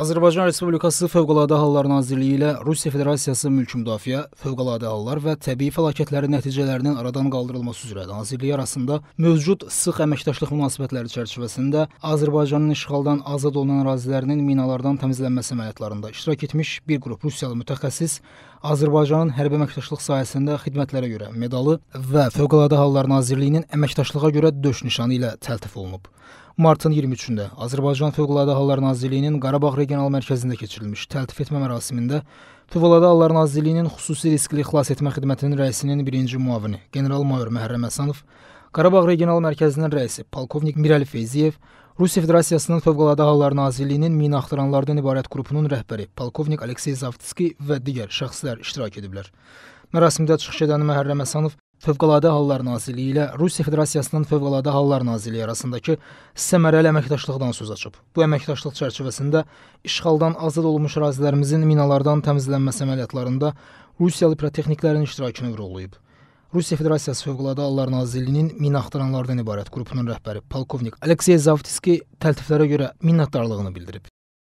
Azərbaycan Respublikası Fövqəladə Hallar Nazirliyi ilə Rusiya Federasiyası Mülk Müdafiə, Fövqəladə Hallar və Təbii Fəlakətlərin nəticələrinin aradan qaldırılması üzrə Nazirliyi arasında mövcud sıx əməkdaşlıq münasibətləri çərçivəsində Azərbaycanın işğaldan azad olunan ərazilərinin minalardan təmizlənməsi əməliyyatlarında iştirak etmiş bir qrup Rusiyalı mütəxəssis Azərbaycanın hərbi əməkdaşlıq sahəsində xidmətlərə görə medalı və Fövqəladə Hallar Nazirliyinin əməkdaşlığa görə döş nişanı ilə təltif olunub. Martın 23-də Azərbaycan Fövqəladə Hallar Nazirliyinin Qarabağ Regional Mərkəzində keçirilmiş təltif etmə mərasimində Fövqəladə Hallar Nazirliyinin xüsusi riskli xilas etmə xidmətinin rəisinin birinci müavini general-mayor Məhərrəm Həsənov, Qarabağ Regional Mərkəzinin rəisi polkovnik Mirəli Feyziyev, Rusiya Federasiyasının Fövqəladə Hallar Nazirliyinin mina axtaranlardan ibarət qrupunun rəhbəri polkovnik Aleksey Zavtski və digər şəxslər iştirak ediblər. Mərasimdə çıxış edən Məhərrəm Həsənov Fövqəladə Hallar Nazirliyi ilə Rusiya Federasiyasının Fövqəladə Hallar Nazirliyi arasındakı səmərəli əməkdaşlıqdan söz açıb. Bu əməkdaşlıq çərçivəsində işğaldan azad olunmuş ərazilərimizin minalardan təmizlənməsi əməliyyatlarında Rusiyalı pirotexniklərin iştirakını vurğulayıb. Rusiya Federasiyası Fövqəladə Hallar Nazirliyinin mina axtaranlardan ibarət qrupunun rəhbəri polkovnik Aleksey Zavtiski təltiflərə görə minnətdarlığını bildirib.